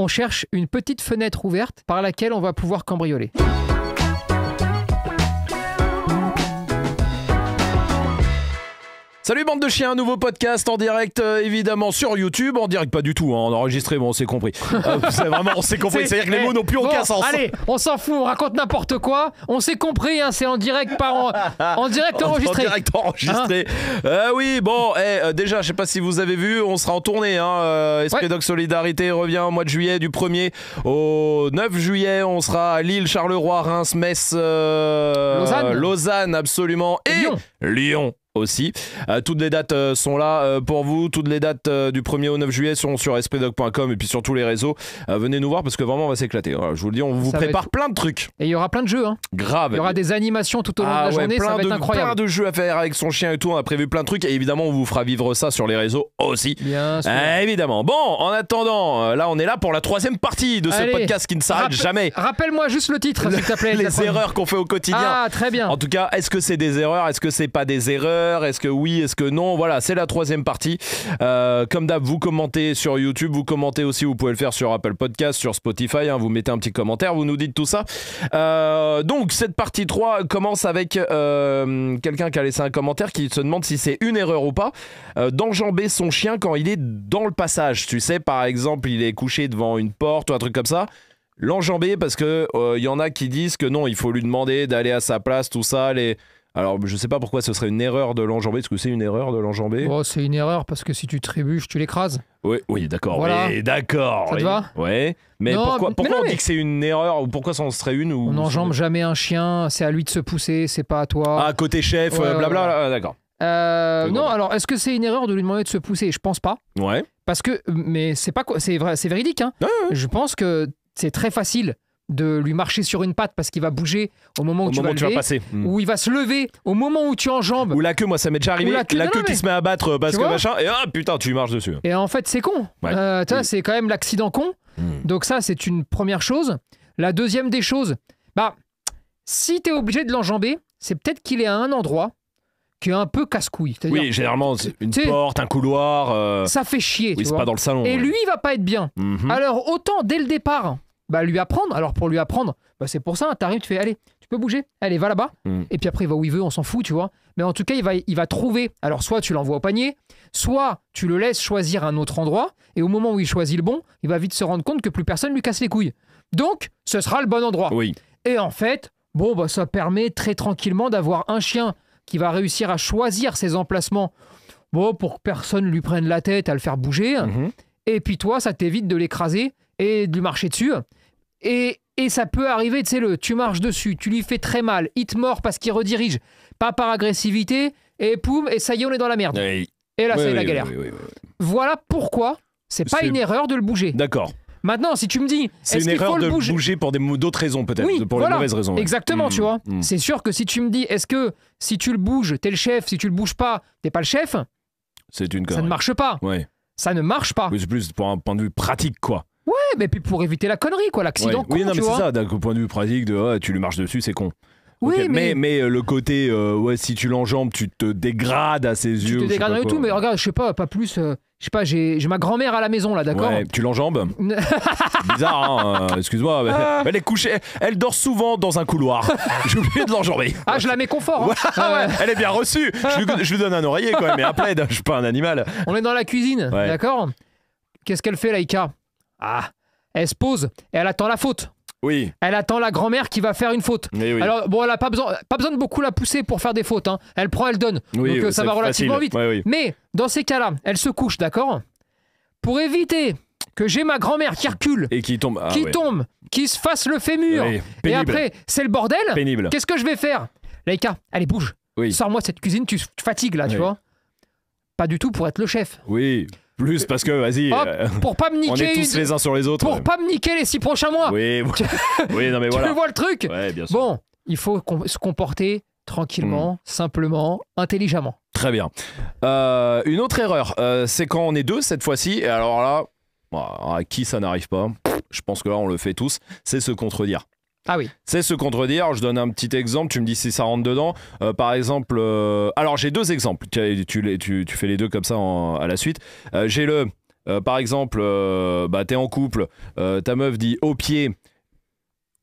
on cherche une petite fenêtre ouverte par laquelle on va pouvoir cambrioler. Salut bande de chiens, un nouveau podcast en direct euh, évidemment sur YouTube, en direct pas du tout, en hein, enregistré, bon on s'est compris. c'est euh, vraiment on s'est compris, c'est-à-dire que les eh, mots n'ont plus aucun sens. Allez, on s'en fout, on raconte n'importe quoi, on s'est compris, hein, c'est en direct pas en, direct enregistré. En, direct enregistré. Hein euh, oui, bon, eh, déjà je sais pas si vous avez vu, on sera en tournée, hein, Esprit Doc Solidarité revient au mois de juillet, du 1er au 9 juillet, on sera à Lille, Charleroi, Reims, Metz, Lausanne. absolument, et, Lyon aussi. Euh, toutes les dates euh, sont là euh, pour vous. Toutes les dates du 1er au 9 juillet sont sur espritdoc.com et puis sur tous les réseaux. venez nous voir parce que vraiment on va s'éclater. je vous le dis, on vous prépare plein de trucs. Et il y aura plein de jeux. Hein. Grave. Il y aura des animations tout au long de la ah journée. ça va être incroyable. Plein de jeux à faire avec son chien et tout. On a prévu plein de trucs et évidemment on vous fera vivre ça sur les réseaux aussi. Bien sûr. Eh, évidemment. Bon, en attendant, là on est là pour la troisième partie de ce podcast qui ne s'arrête jamais. Rappelle-moi juste le titre, s'il te plaît. les erreurs qu'on fait au quotidien. Ah, très bien. En tout cas, est-ce que c'est des erreurs Est-ce que c'est pas des erreurs est-ce que oui Est-ce que non Voilà, c'est la troisième partie. Euh, comme d'hab, vous commentez sur YouTube, vous commentez aussi, vous pouvez le faire sur Apple Podcast, sur Spotify, hein, vous mettez un petit commentaire, vous nous dites tout ça. Euh, donc, cette partie 3 commence avec euh, quelqu'un qui a laissé un commentaire qui se demande si c'est une erreur ou pas d'enjamber son chien quand il est dans le passage. Tu sais, par exemple, il est couché devant une porte ou un truc comme ça l'enjamber parce que y en a qui disent que non, il faut lui demander d'aller à sa place, tout ça. Les... Alors, je ne sais pas pourquoi ce serait une erreur de l'enjamber. Est-ce que c'est une erreur de l'enjamber oh, C'est une erreur parce que si tu trébuches, tu l'écrases. Oui, oui d'accord. d'accord. Ça te va Mais pourquoi, on dit que c'est une erreur ou pourquoi ça en serait une ou... On n'enjambe jamais un chien, c'est à lui de se pousser, c'est pas à toi. Ah, côté chef, blablabla, euh, blabla, ah, d'accord. Euh, non, alors est-ce que c'est une erreur de lui demander de se pousser Je pense pas. Ouais. Parce que, mais c'est pas c'est vrai, c'est véridique. Hein. Je pense que c'est très facile de lui marcher sur une patte parce qu'il va bouger au moment où, tu, vas passer. Hmm. Ou il va se lever au moment où tu enjambes. Ou la queue, moi ça m'est déjà arrivé. la queue, qui se met à battre parce que machin. Et ah putain, tu marches dessus. Et en fait, c'est con. Euh, hmm. C'est quand même l'accident con. Hmm. Donc, ça, c'est une première chose. La deuxième des choses, bah, si tu es obligé de l'enjamber, c'est peut-être qu'il est à un endroit qui est un peu casse-couille. Oui, généralement, une porte, un couloir. Euh, ça fait chier. Oui, c'est pas dans le salon. Et lui, il va pas être bien. Mhm. Alors, autant dès le départ, bah, lui apprendre. Alors pour lui apprendre, bah, c'est pour ça, hein. arrives, tu fais, allez, tu peux bouger, allez, va là-bas. Mm. Et puis après, il va où il veut, on s'en fout, tu vois. Mais en tout cas, il va, il va trouver. Alors soit tu l'envoies au panier, soit tu le laisses choisir un autre endroit, et au moment où il choisit le bon, il va vite se rendre compte que plus personne lui casse les couilles. Donc, ce sera le bon endroit. Oui. Et en fait, bon, bah, ça permet très tranquillement d'avoir un chien qui va réussir à choisir ses emplacements bon, pour que personne lui prenne la tête à le faire bouger. Mm-hmm. Et puis toi, ça t'évite de l'écraser et de lui marcher dessus. Et, ça peut arriver, tu sais, le, tu marches dessus, tu lui fais très mal, il te mord parce qu'il redirige, pas par agressivité, et poum, et ça y est, on est dans la merde. Et là, c'est la galère. Voilà pourquoi c'est pas une erreur de le bouger. D'accord. Maintenant, si tu me dis, c'est une erreur faut de le bouger, bouger pour d'autres raisons peut-être, pour les mauvaises raisons. Exactement, tu mmh, vois. Mmh. C'est sûr que si tu me dis, est-ce que si tu le bouges, t'es le chef, si tu le bouges pas, t'es pas le chef. C'est une. Ça ne marche pas. Ça ne marche pas. c'est plus pour un point de vue pratique, quoi. Ouais, mais puis pour éviter la connerie, quoi, l'accident. oui, non, mais c'est ça, d'un point de vue pratique, de, tu lui marches dessus, c'est con. Oui, mais... mais... Euh, le côté euh, ouais si tu l'enjambes tu te dégrades à ses yeux. Tu te dégrades et tout mais regarde je sais pas pas plus euh, je sais pas j'ai ma grand-mère à la maison là d'accord. Ouais, tu l'enjambes. Bizarre hein, excuse-moi ah. elle est couchée elle dort souvent dans un couloir. J'ai oublié de l'enjamber. Ah je la mets confort. Hein. Ah elle est bien reçue. Je lui, donne un oreiller quand même et un plaid hein, je suis pas un animal. On est dans la cuisine d'accord. Qu'est-ce qu'elle fait Laïka ah, elle se pose et elle attend la faute. Oui. Elle attend la grand-mère qui va faire une faute. Alors bon, elle a pas besoin, pas besoin de beaucoup la pousser pour faire des fautes. Hein. Elle prend, elle donne. Oui, Donc euh, ça va relativement vite. Mais dans ces cas-là, elle se couche, d'accord Pour éviter que j'ai ma grand-mère qui recule et qui tombe, ah, qui tombe, qui se fasse le fémur. et après, c'est le bordel. Pénible. Qu'est-ce que je vais faire Laïka, allez bouge. Oui. Sors-moi cette cuisine, tu fatigues là, tu vois. Pas du tout pour être le chef. Oui. Plus parce que, vas-y. Euh, pour pas me niquer. On est tous les uns sur les autres. Pour pas me niquer les six prochains mois. Oui, oui non, mais voilà. Tu vois le truc bien sûr. Bon, il faut se comporter tranquillement, hmm. simplement, intelligemment. Très bien. Euh, une autre erreur, euh, c'est quand on est deux cette fois-ci, et alors là, à qui ça n'arrive pas, je pense que là on le fait tous, c'est se contredire. Ah oui. C'est se contredire. Je donne un petit exemple. Tu me dis si ça rentre dedans. Euh, par exemple, euh, alors j'ai deux exemples. Tu, tu, fais les deux comme ça à la suite. Euh, j'ai le, par exemple, bah, t'es en couple, ta meuf dit au pied,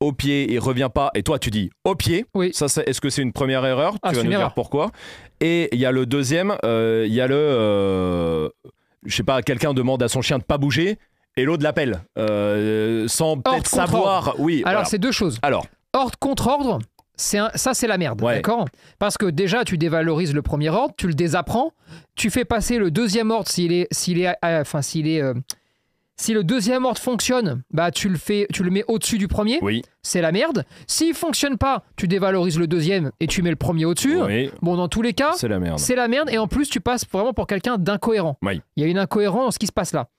au pied, et revient pas, et toi tu dis au pied. Oui. Ça, est-ce que c'est une première erreur ah, Tu vas nous dire pourquoi. Et il y a le deuxième, il y a le, je sais pas, quelqu'un demande à son chien de pas bouger et l'autre l'appelle, euh, sans peut-être savoir. Oui. Alors, c'est deux choses. Alors. Ordre contre ordre, c'est ça c'est la merde, d'accord Parce que déjà tu dévalorises le premier ordre, tu le désapprends, tu fais passer le deuxième ordre s'il est, s'il est, euh, enfin s'il est, euh, si le deuxième ordre fonctionne, bah tu le fais, tu le mets au-dessus du premier. Oui. C'est la merde. S'il fonctionne pas, tu dévalorises le deuxième et tu mets le premier au-dessus. Oui. Bon, dans tous les cas, c'est la merde. C'est la merde et en plus tu passes vraiment pour quelqu'un d'incohérent. Oui. Il y a une incohérence qui se passe là.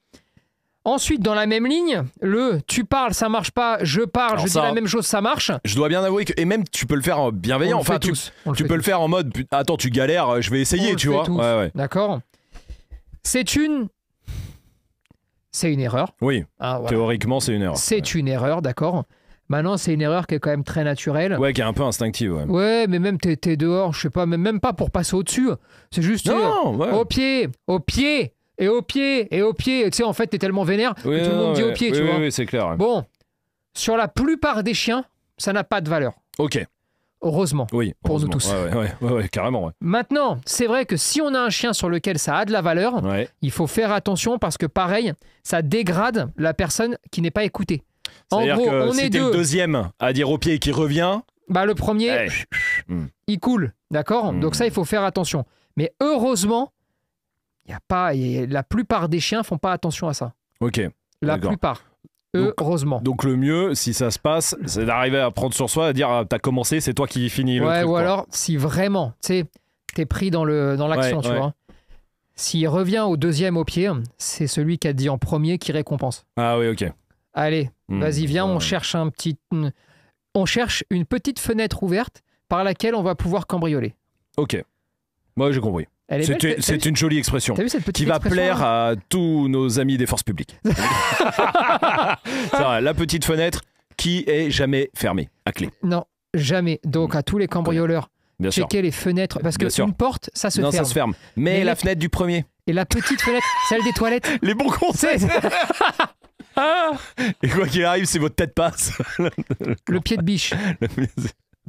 Ensuite, dans la même ligne, le tu parles, ça marche pas, je parle, je dis la même chose, ça marche. Je dois bien avouer que, et même tu peux le faire en bienveillant, enfin, tu, tu peux le faire en mode attends, tu galères, euh, je vais essayer, tu vois. D'accord. C'est une. C'est une erreur. Oui. Ah, Théoriquement, c'est une erreur. C'est une erreur, d'accord. Maintenant, c'est une erreur qui est quand même très naturelle. Ouais, qui est un peu instinctive. Ouais, mais même t'es, es dehors, je sais pas, même, même pas pour passer au-dessus. C'est juste. Non, Au pied, au pied, et au pied, et au pied. Tu sais, en fait, t'es tellement vénère que tout le monde dit au pied, tu vois. Oui, c'est clair. Bon, sur la plupart des chiens, ça n'a pas de valeur. Ok. Heureusement. Oui, pour nous tous. Ouais, ouais, carrément. Maintenant, c'est vrai que si on a un chien sur lequel ça a de la valeur, il faut faire attention parce que pareil, ça dégrade la personne qui n'est pas écoutée. C'est-à-dire que on si est le deuxième à dire au pied et qui revient. Bah le premier, hmm. il coule, d'accord. Donc hmm. ça, il faut faire attention. Mais heureusement, pas, la plupart des chiens font pas attention à ça. Ok. La plupart. heureusement. Donc le mieux, si ça se passe, c'est d'arriver à prendre sur soi, à dire ah, t'as commencé, c'est toi qui finis. Le truc, ou alors si vraiment, tu sais, t'es pris dans le dans l'action, tu vois. S'il revient au deuxième au pied, c'est celui qui a dit en premier qui récompense. Ah oui, ok. Allez, hmm, vas-y, viens, on cherche un petit, on cherche une petite fenêtre ouverte par laquelle on va pouvoir cambrioler. Ok. Moi, j'ai compris. C'est une jolie expression qui va plaire hein à tous nos amis des forces publiques. la petite fenêtre qui est jamais fermée à clé. Non, jamais. Donc mm. à tous les cambrioleurs, checker les fenêtres parce que une porte, ça se non, ferme. ça se ferme. Mais, la fenêtre du premier. Et la petite fenêtre, celle des toilettes. Les bons conseils. Et quoi qu'il arrive, c'est votre tête passe. Le pied de biche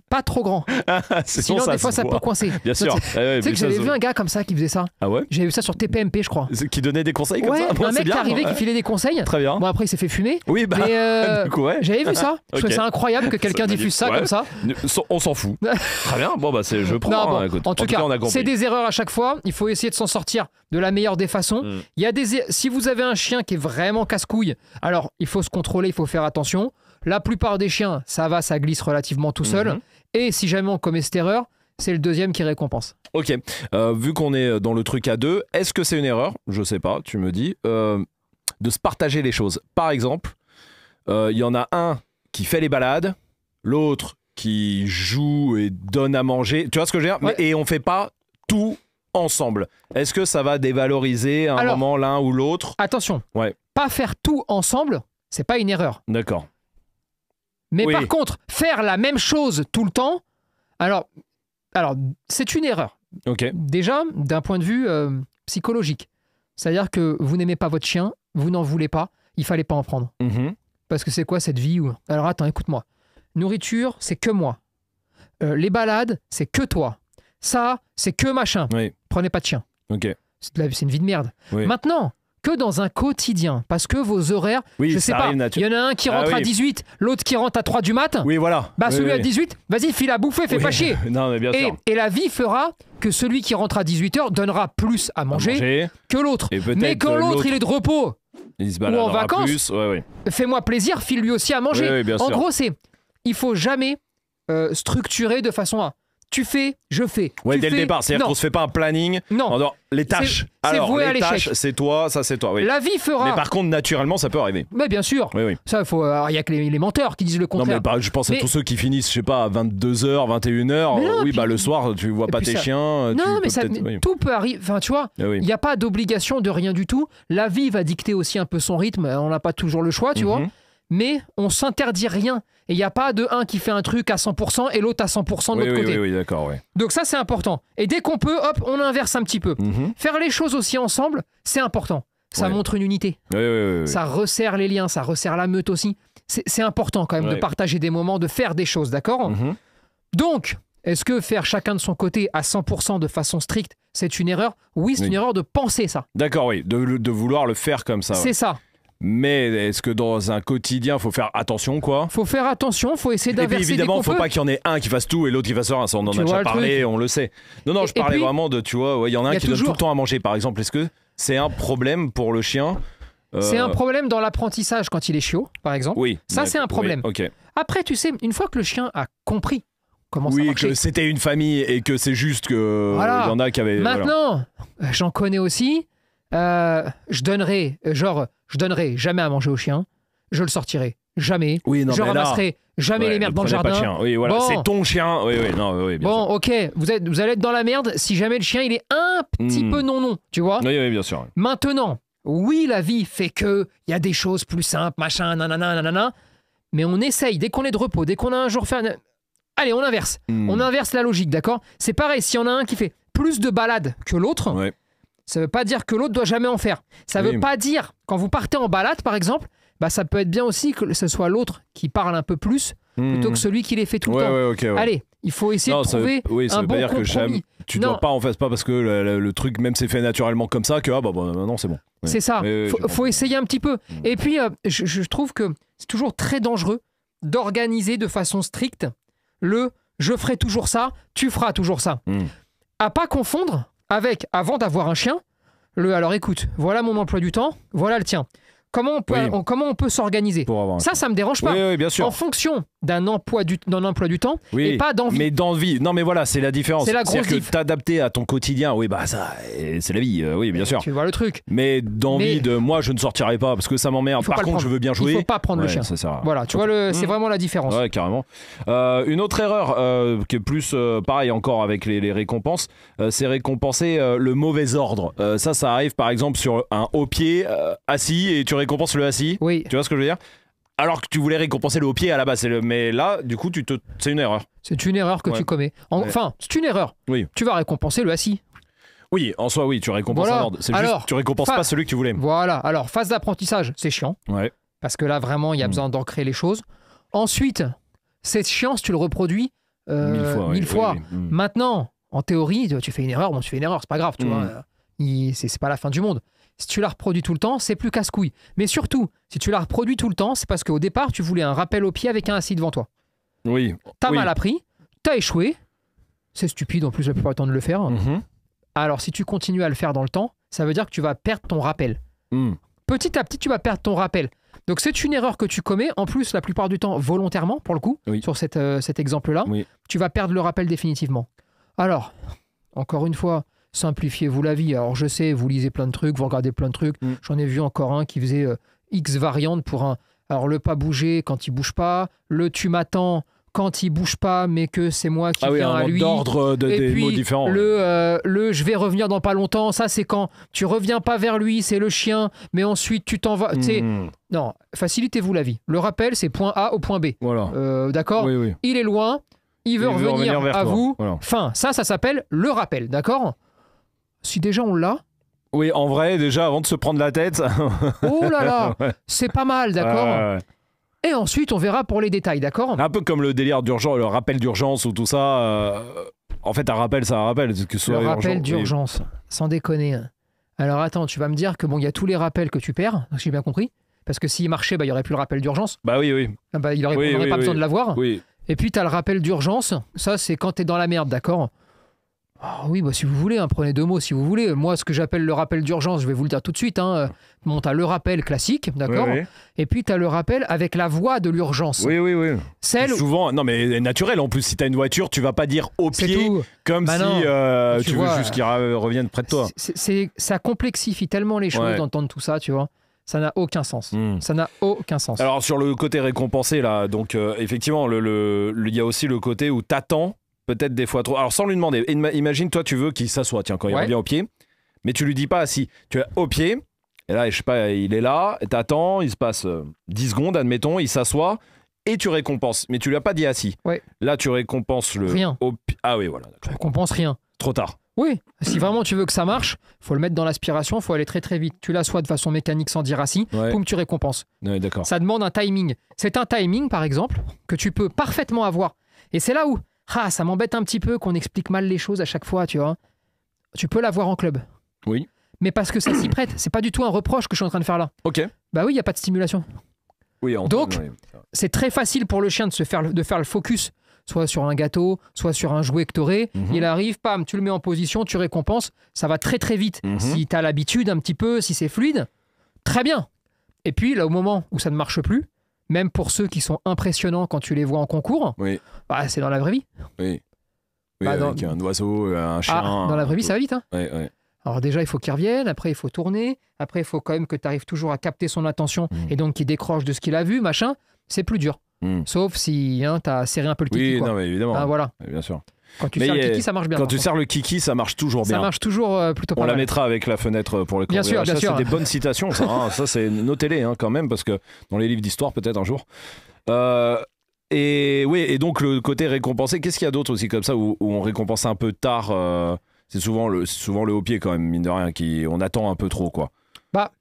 pas trop grand. Ah, c'est Sinon, des fois, ça peut coincer. Bien sûr. Tu sais que j'avais vu un gars comme ça qui faisait ça. Ah ouais J'avais vu ça sur TPMP, je crois. Qui donnait des conseils comme ça Un mec qui arrivait, hein. qui filait des conseils. Très bien. Bon, après, il s'est fait fumer. Oui, bah. Mais euh, ouais. J'avais vu ça. c'est incroyable que quelqu'un diffuse ça comme ça. On s'en fout. Très bien. Bon, bah, je prends. Hein, écoute, en, tout cas, c'est des erreurs à chaque fois. Il faut essayer de s'en sortir de la meilleure des façons. Mm. Il y a des... Si vous avez un chien qui est vraiment casse-couille, alors il faut se contrôler, il faut faire attention. La plupart des chiens, ça va, ça glisse relativement tout seul. Mm-hmm. Et si jamais on commet cette erreur, c'est le deuxième qui récompense. Ok, euh, vu qu'on est euh, dans le truc à deux, est-ce que c'est une erreur Je sais pas, tu me dis, euh, de se partager les choses. Par exemple, il y en a un qui fait les balades, l'autre qui joue et donne à manger. Tu vois ce que je veux dire Et on fait pas tout ensemble. Est-ce que ça va dévaloriser à un moment l'un ou l'autre Attention. Ouais. Pas faire tout ensemble, c'est pas une erreur. D'accord. Mais par contre, faire la même chose tout le temps, alors, alors c'est une erreur. Okay. Déjà, d'un point de vue euh, psychologique. C'est-à-dire que vous n'aimez pas votre chien, vous n'en voulez pas, il fallait pas en prendre. Mm-hmm. Parce que c'est quoi cette vie où... Alors attends, écoute-moi. Nourriture, c'est que moi. Euh, les balades, c'est que toi. Ça, c'est que machin. Oui. Prenez pas de chien. Okay. C'est une vie de merde. Maintenant, que dans un quotidien. Parce que vos horaires, je sais pas, il y en a un qui ah rentre à 18, l'autre qui rentre à 3 du matin Oui, voilà. Bah, celui à 18, vas-y, file à bouffer, fais pas chier. et, et la vie fera que celui qui rentre à 18h donnera plus à manger, que l'autre. Mais que l'autre, il est de repos ou en vacances, fais-moi plaisir, file lui aussi à manger. en gros, c'est il faut jamais euh, structurer de façon à tu fais, je fais. Ouais, dès le départ, c'est-à-dire qu'on se fait pas un planning. Non. non les tâches. Alors, les tâches, c'est toi, ça c'est toi. Oui. La vie fera. Mais par contre, naturellement, ça peut arriver. Mais bien sûr. Oui, Ça, faut. Il y a que les, menteurs qui disent le contraire. Non, mais je pense à tous ceux qui finissent, je sais pas, à 22h, 21h. oui, bah le soir, tu vois pas tes chiens. Non, mais, ça, tout peut arriver. Enfin, tu vois, eh il n'y a pas d'obligation de rien du tout. La vie va dicter aussi un peu son rythme. On n'a pas toujours le choix, tu mhm. vois. Mais on s'interdit rien. Et il n'y a pas de un qui fait un truc à 100% et l'autre à 100% de l'autre côté. Oui, oui, d'accord, oui. Donc ça, c'est important. Et dès qu'on peut, hop, on inverse un petit peu. Mhm. Faire les choses aussi ensemble, c'est important. Ça montre une unité. oui, oui. ça resserre les liens, ça resserre la meute aussi. C'est important quand même de partager des moments, de faire des choses, d'accord mhm. Donc, est-ce que faire chacun de son côté à 100% de façon stricte, c'est une erreur Oui, c'est une erreur de penser ça. D'accord, oui, de, vouloir le faire comme ça. C'est ça. Mais est-ce que dans un quotidien, faut faire attention, quoi Faut faire attention, faut essayer Et puis d'inverser évidemment, faut pas qu'il y en ait un qui fasse tout et l'autre qui fasse rien. on en a déjà parlé, on le sait. Non, non, je parlais vraiment de, tu vois, il y en a un qui donne tout le temps à manger, par exemple. Est-ce que c'est un problème pour le chien euh, C'est un problème dans l'apprentissage quand il est chiot, par exemple. Oui. Ça, c'est un problème. ok. Après, tu sais, une fois que le chien a compris comment ça Oui, que c'était une famille et que c'est juste que euh, y en a qui avaient. maintenant, euh, j'en connais aussi, euh, je donnerai, genre, je donnerai jamais à manger au chien, je le sortirai jamais. je ramasserai jamais les merdes dans le jardin. c'est ton chien. Oui, oui, bon, ok, vous, êtes, vous allez être dans la merde si jamais le chien il est un petit hmm. peu non non, tu vois. Oui, oui, bien sûr. Maintenant, oui, la vie fait que il y a des choses plus simples, machin, nanana, nanana. Mais on essaye dès qu'on est de repos, dès qu'on a un jour fait. Allez, on inverse. Hmm. On inverse la logique, d'accord C'est pareil. Si on a un qui fait plus de balades que l'autre. Ça ne veut pas dire que l'autre doit jamais en faire. Ça ne veut pas dire, quand vous partez en balade par exemple, bah, ça peut être bien aussi que ce soit l'autre qui parle un peu plus plutôt hmm. que celui qui les fait tout le temps. Allez, il faut essayer de trouver un bon compromis. Que tu ne dois pas en fait, pas parce que le, truc même s'est fait naturellement comme ça que ah bah, bah, bah non c'est bon. C'est ça. Il faut, essayer un petit peu. Hmm. Et puis euh, je, trouve que c'est toujours très dangereux d'organiser de façon stricte le je ferai toujours ça, tu feras toujours ça. À hmm. À pas confondre avec, avant d'avoir un chien, le alors écoute, voilà mon emploi du temps, voilà le tien comment on peut, comment on peut s'organiser. Ça, ça me dérange pas. bien sûr. En fonction d'un emploi du, d'un emploi du temps et pas d'envie. Mais d'envie. Non, mais voilà, c'est la différence. C'est la grosse que t'adapter à ton quotidien, oui, bah ça, eh, c'est la vie, euh, oui, bien sûr. Tu vois le truc. Mais d'envie de moi, je ne sortirai pas parce que ça m'emmerde. Par contre, je veux bien jouer. Il faut pas prendre le chien. Ça Voilà, tu vois, le... c'est mmh. vraiment la différence. Ouais, carrément. Euh, une autre erreur euh, qui est plus pareil encore avec les, les récompenses, c'est récompenser le mauvais ordre. ça, ça arrive par exemple sur un haut pied assis et tu récompenses le assis. Oui. Tu vois ce que je veux dire alors que tu voulais récompenser le haut pied à la base. Mais là, du coup, tu te... c'est une erreur. C'est une erreur que tu commets. Enfin, c'est une erreur. Oui. Tu vas récompenser le assis. Oui, en soi, oui, tu récompenses l'ordre. ordre. C'est juste, tu récompenses pas celui que tu voulais. Voilà. Alors, phase d'apprentissage, c'est chiant. Ouais. Parce que là, vraiment, il y a hmm. besoin d'ancrer les choses. Ensuite, cette chance, tu le reproduis euh, mille fois. Hmm. Maintenant, en théorie, tu fais une erreur, bon, tu fais une erreur, c'est pas grave, tu hmm. c'est pas la fin du monde si tu la reproduis tout le temps, c'est plus casse-couille. Mais surtout, si tu la reproduis tout le temps, c'est parce qu'au départ, tu voulais un rappel au pied avec un assis devant toi. Oui. T'as mal appris, t'as échoué. C'est stupide en plus la plupart du temps de le faire. Mhm. Alors si tu continues à le faire dans le temps, ça veut dire que tu vas perdre ton rappel. Hmm. Petit à petit, tu vas perdre ton rappel. Donc c'est une erreur que tu commets, en plus la plupart du temps volontairement, pour le coup, sur euh, cet exemple-là. Tu vas perdre le rappel définitivement. Alors, encore une fois, simplifiez-vous la vie. Alors je sais, vous lisez plein de trucs, vous regardez plein de trucs. Mm. J'en ai vu encore un qui faisait euh, X variantes pour un. Alors le pas bouger quand il bouge pas, le tu m'attends quand il bouge pas, mais que c'est moi qui ah viens à lui. d'ordre euh, de, mots différents. Le, euh, le je vais revenir dans pas longtemps, ça c'est quand tu reviens pas vers lui, c'est le chien, mais ensuite tu t'en vas. Mm. Non, facilitez-vous la vie. Le rappel, c'est point A au point B. Voilà. D'accord Il est loin, il veut, revenir, à vous. Fin. Ça, ça s'appelle le rappel. D'accord si déjà on l'a, oui, en vrai, déjà, avant de se prendre la tête. oh là là, c'est pas mal, d'accord Et ensuite, on verra pour les détails, d'accord Un peu comme le délire d'urgence, le rappel d'urgence ou tout ça. Euh, en fait, un rappel, c'est un rappel. Que ce soit le rappel d'urgence, sans déconner. Hein. Alors attends, tu vas me dire que bon, il y a tous les rappels que tu perds, j'ai bien compris. Parce que s'il marchait, bah, il y n'y aurait plus le rappel d'urgence. Bah oui, oui. Ah, bah, il n'aurait pas besoin de l'avoir. Oui. Et puis, tu as le rappel d'urgence. Ça, c'est quand tu es dans la merde, d'accord ah oui, bah si vous voulez, hein, prenez deux mots si vous voulez. Moi, ce que j'appelle le rappel d'urgence, je vais vous le dire tout de suite. Hein. Euh, bon, le rappel classique, d'accord Et puis t'as le rappel avec la voix de l'urgence. Oui, oui, oui. souvent, non mais naturel. En plus, si t'as une voiture, tu vas pas dire au pied comme bah si euh, tu, veux juste qu'il euh, revienne près de toi. C'est, ça complexifie tellement les choses d'entendre tout ça, tu vois. Ça n'a aucun sens. Hmm. Ça n'a aucun sens. Alors sur le côté récompensé là, donc effectivement, il y a aussi le côté où t'attends peut-être des fois trop. Alors sans lui demander, imagine toi tu veux qu'il s'assoie, tiens, quand il revient au pied, mais tu lui dis pas assis, tu es au pied, et là je sais pas, il est là, t'attends, il se passe 10 euh, secondes, admettons, il s'assoit, et tu récompenses, mais tu lui as pas dit assis. Ouais. Là tu récompenses le... Rien. Ah oui, voilà. Tu récompenses rien. Trop tard. Oui, si vraiment tu veux que ça marche, faut le mettre dans l'aspiration, faut aller très très vite. Tu l'assois de façon mécanique sans dire assis, poum, tu récompenses. Ouais, ça demande un timing. C'est un timing, par exemple, que tu peux parfaitement avoir. Et c'est là où ah, ça m'embête un petit peu qu'on explique mal les choses à chaque fois, tu vois. Tu peux l'avoir en club. Oui. Mais parce que ça s'y prête. C'est pas du tout un reproche que je suis en train de faire là. Ok. Bah oui, il n'y a pas de stimulation. Oui, en Donc, c'est très facile pour le chien de, se faire, de faire le focus, soit sur un gâteau, soit sur un jouet que tu aurais. Mhm. Il arrive, pam, tu le mets en position, tu récompenses. Ça va très très vite. Mhm. Si tu as l'habitude un petit peu, si c'est fluide, très bien. Et puis, là, au moment où ça ne marche plus, même pour ceux qui sont impressionnants quand tu les vois en concours, oui. Bah, c'est dans la vraie vie. Oui. Bah, avec un oiseau, euh, un ah, chien. dans la vraie vie, ça va vite. Hein. Alors déjà, il faut qu'il revienne, après il faut tourner, après il faut quand même que tu arrives toujours à capter son attention mm. et donc qu'il décroche de ce qu'il a vu, machin. C'est plus dur. Mm. Sauf si hein, tu as serré un peu le kiki. Oui, non, évidemment. Ah, voilà. Bien sûr. Quand tu sers le kiki, ça marche bien. Quand tu sers le kiki, ça marche toujours bien. Ça marche toujours euh, plutôt pas On la mettra avec la fenêtre pour le Bien sûr, ah, bien ça, sûr. C'est des bonnes citations, ça. Hein. ça, c'est nos télés hein, quand même, parce que dans les livres d'histoire, peut-être un jour. Euh, et oui, et donc le côté récompensé, qu'est-ce qu'il y a d'autre aussi comme ça où, on récompense un peu tard euh, C'est souvent le, souvent le haut pied quand même, mine de rien, qui on attend un peu trop, quoi. Bah,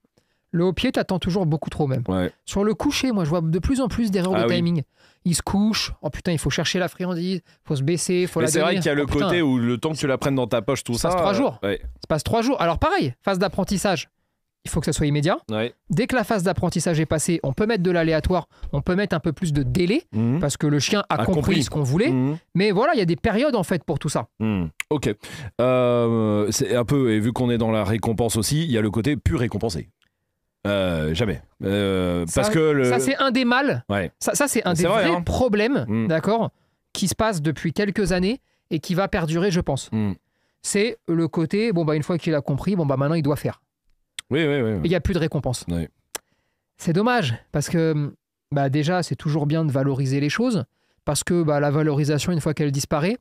le haut pied, t'attend toujours beaucoup trop même. Sur le coucher, moi, je vois de plus en plus d'erreurs ah de timing. Il se couche. Oh putain, il faut chercher la friandise. il Faut se baisser. Faut la C'est vrai qu'il y a le oh, côté où le temps que tu la prennes dans ta poche, tout ça. Ça passe trois euh, jours. Ça passe trois jours. Alors pareil, phase d'apprentissage. Il faut que ça soit immédiat. Dès que la phase d'apprentissage est passée, on peut mettre de l'aléatoire, on peut mettre un peu plus de délai mhm. parce que le chien a, compris, ce qu'on voulait. Mhm. Mais voilà, il y a des périodes en fait pour tout ça. Mhm. Ok. Euh, c'est un peu, et vu qu'on est dans la récompense aussi, il y a le côté plus récompensé. Euh, jamais. Euh, ça, parce que ça c'est un des mal. Ça, c'est un des vrais hein. problèmes, mm. d'accord, qui se passe depuis quelques années et qui va perdurer, je pense. Mm. C'est le côté bon bah une fois qu'il a compris, bon bah maintenant il doit faire. Oui oui oui. Il y n'y a plus de récompense. C'est dommage parce que mm, bah, déjà c'est toujours bien de valoriser les choses parce que bah, la valorisation une fois qu'elle disparaît,